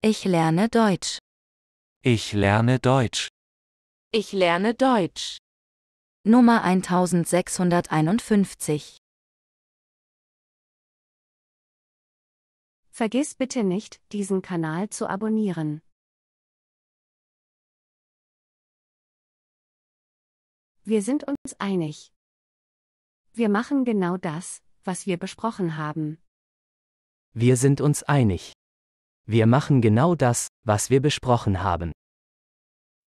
Ich lerne Deutsch. Ich lerne Deutsch. Ich lerne Deutsch. Nummer 1651. Vergiss bitte nicht, diesen Kanal zu abonnieren. Wir sind uns einig. Wir machen genau das, was wir besprochen haben. Wir sind uns einig. Wir machen genau das, was wir besprochen haben.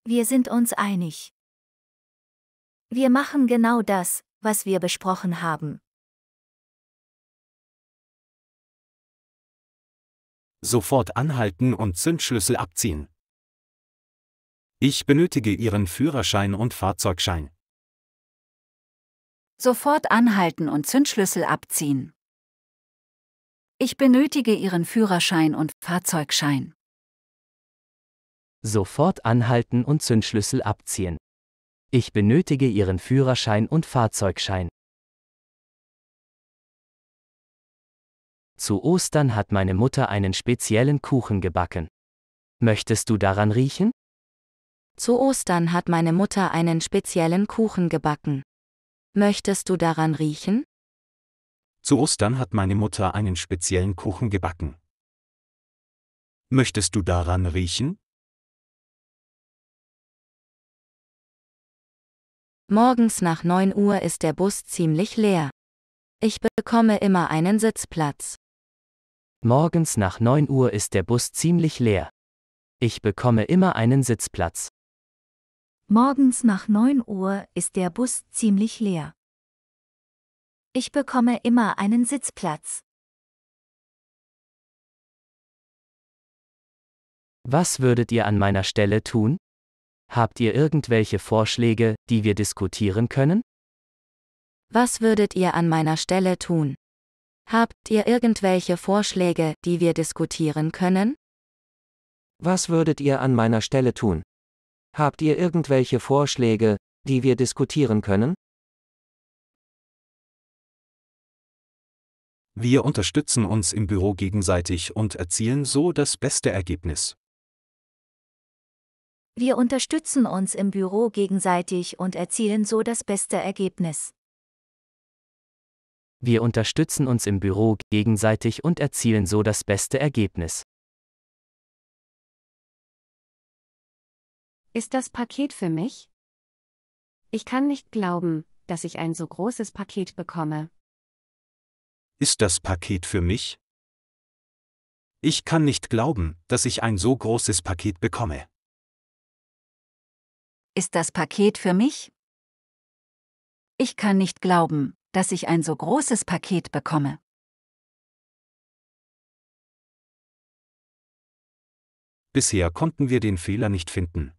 Wir sind uns einig. Wir machen genau das, was wir besprochen haben. Sofort anhalten und Zündschlüssel abziehen. Ich benötige Ihren Führerschein und Fahrzeugschein. Sofort anhalten und Zündschlüssel abziehen. Ich benötige Ihren Führerschein und Fahrzeugschein. Sofort anhalten und Zündschlüssel abziehen. Ich benötige Ihren Führerschein und Fahrzeugschein. Zu Ostern hat meine Mutter einen speziellen Kuchen gebacken. Möchtest du daran riechen? Zu Ostern hat meine Mutter einen speziellen Kuchen gebacken. Möchtest du daran riechen? Zu Ostern hat meine Mutter einen speziellen Kuchen gebacken. Möchtest du daran riechen? Morgens nach 9 Uhr ist der Bus ziemlich leer. Ich bekomme immer einen Sitzplatz. Morgens nach 9 Uhr ist der Bus ziemlich leer. Ich bekomme immer einen Sitzplatz. Morgens nach 9 Uhr ist der Bus ziemlich leer. Ich bekomme immer einen Sitzplatz. Was würdet ihr an meiner Stelle tun? Habt ihr irgendwelche Vorschläge, die wir diskutieren können? Was würdet ihr an meiner Stelle tun? Habt ihr irgendwelche Vorschläge, die wir diskutieren können? Was würdet ihr an meiner Stelle tun? Habt ihr irgendwelche Vorschläge, die wir diskutieren können? Wir unterstützen uns im Büro gegenseitig und erzielen so das beste Ergebnis. Wir unterstützen uns im Büro gegenseitig und erzielen so das beste Ergebnis. Wir unterstützen uns im Büro gegenseitig und erzielen so das beste Ergebnis. Ist das Paket für mich? Ich kann nicht glauben, dass ich ein so großes Paket bekomme. Ist das Paket für mich? Ich kann nicht glauben, dass ich ein so großes Paket bekomme. Ist das Paket für mich? Ich kann nicht glauben, dass ich ein so großes Paket bekomme. Bisher konnten wir den Fehler nicht finden.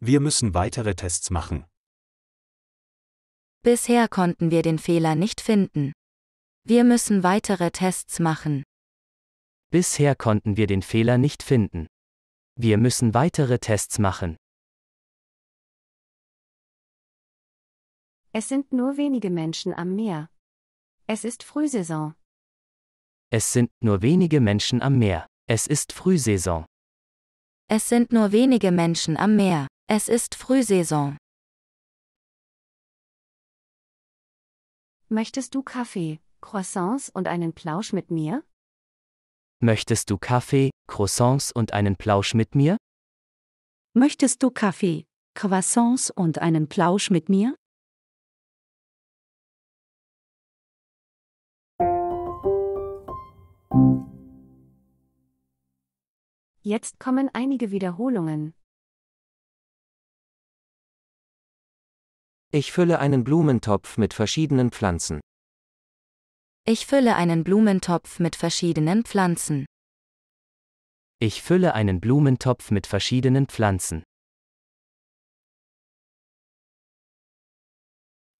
Wir müssen weitere Tests machen. Bisher konnten wir den Fehler nicht finden. Wir müssen weitere Tests machen. Bisher konnten wir den Fehler nicht finden. Wir müssen weitere Tests machen. Es sind nur wenige Menschen am Meer. Es ist Frühsaison. Es sind nur wenige Menschen am Meer. Es ist Frühsaison. Es sind nur wenige Menschen am Meer. Es ist Frühsaison. Möchtest du Kaffee? Croissants und einen Plausch mit mir? Möchtest du Kaffee, Croissants und einen Plausch mit mir? Möchtest du Kaffee, Croissants und einen Plausch mit mir? Jetzt kommen einige Wiederholungen. Ich fülle einen Blumentopf mit verschiedenen Pflanzen. Ich fülle einen Blumentopf mit verschiedenen Pflanzen. Ich fülle einen Blumentopf mit verschiedenen Pflanzen.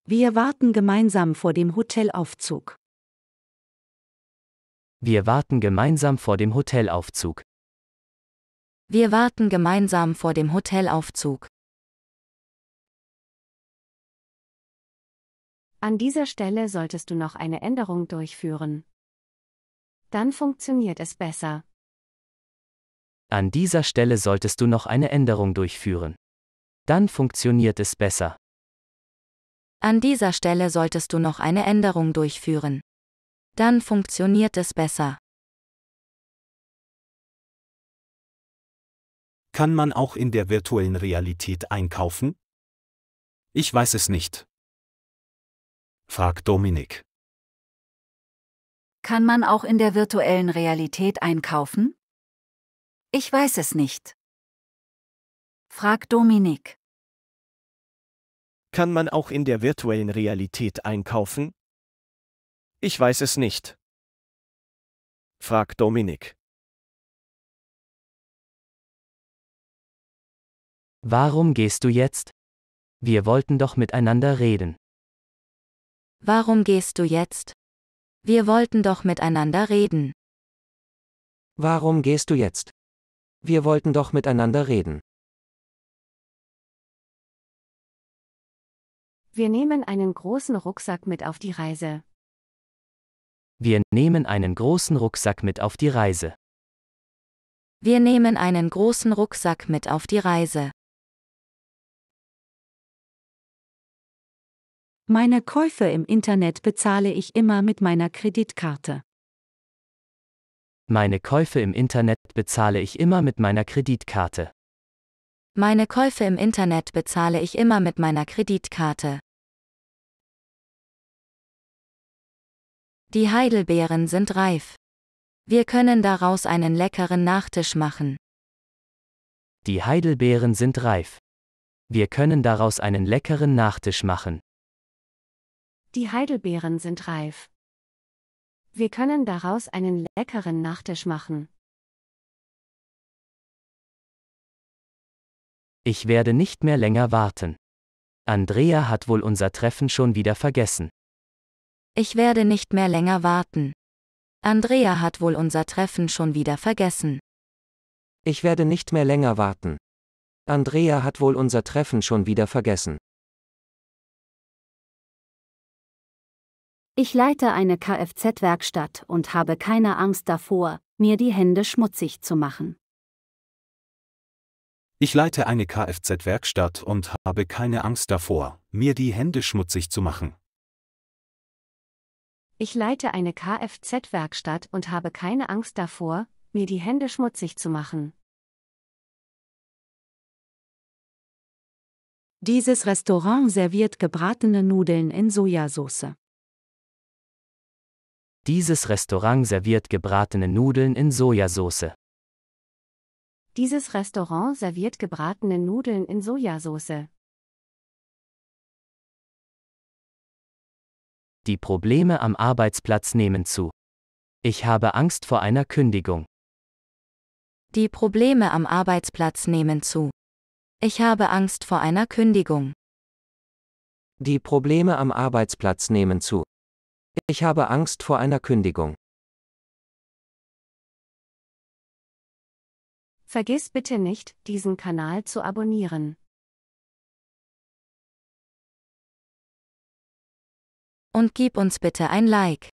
Wir warten gemeinsam vor dem Hotelaufzug. Wir warten gemeinsam vor dem Hotelaufzug. Wir warten gemeinsam vor dem Hotelaufzug. An dieser Stelle solltest du noch eine Änderung durchführen. Dann funktioniert es besser. An dieser Stelle solltest du noch eine Änderung durchführen. Dann funktioniert es besser. An dieser Stelle solltest du noch eine Änderung durchführen. Dann funktioniert es besser. Kann man auch in der virtuellen Realität einkaufen? Ich weiß es nicht fragt Dominik. Kann man auch in der virtuellen Realität einkaufen? Ich weiß es nicht. Frag Dominik. Kann man auch in der virtuellen Realität einkaufen? Ich weiß es nicht. Frag Dominik. Warum gehst du jetzt? Wir wollten doch miteinander reden. Warum gehst du jetzt? Wir wollten doch miteinander reden. Warum gehst du jetzt? Wir wollten doch miteinander reden. Wir nehmen einen großen Rucksack mit auf die Reise. Wir nehmen einen großen Rucksack mit auf die Reise. Wir nehmen einen großen Rucksack mit auf die Reise. Meine Käufe im Internet bezahle ich immer mit meiner Kreditkarte. Meine Käufe im Internet bezahle ich immer mit meiner Kreditkarte. Meine Käufe im Internet bezahle ich immer mit meiner Kreditkarte. Die Heidelbeeren sind reif. Wir können daraus einen leckeren Nachtisch machen. Die Heidelbeeren sind reif. Wir können daraus einen leckeren Nachtisch machen. Die Heidelbeeren sind reif. Wir können daraus einen leckeren Nachtisch machen. Ich werde nicht mehr länger warten. Andrea hat wohl unser Treffen schon wieder vergessen. Ich werde nicht mehr länger warten. Andrea hat wohl unser Treffen schon wieder vergessen. Ich werde nicht mehr länger warten. Andrea hat wohl unser Treffen schon wieder vergessen. Ich leite eine Kfz-Werkstatt und habe keine Angst davor, mir die Hände schmutzig zu machen. Ich leite eine Kfz-Werkstatt und habe keine Angst davor, mir die Hände schmutzig zu machen. Ich leite eine Kfz-Werkstatt und habe keine Angst davor, mir die Hände schmutzig zu machen. Dieses Restaurant serviert gebratene Nudeln in Sojasauce. Dieses Restaurant serviert gebratene Nudeln in Sojasauce. Dieses Restaurant serviert gebratene Nudeln in Sojasauce. Die Probleme am Arbeitsplatz nehmen zu. Ich habe Angst vor einer Kündigung. Die Probleme am Arbeitsplatz nehmen zu. Ich habe Angst vor einer Kündigung. Die Probleme am Arbeitsplatz nehmen zu. Ich habe Angst vor einer Kündigung. Vergiss bitte nicht, diesen Kanal zu abonnieren. Und gib uns bitte ein Like.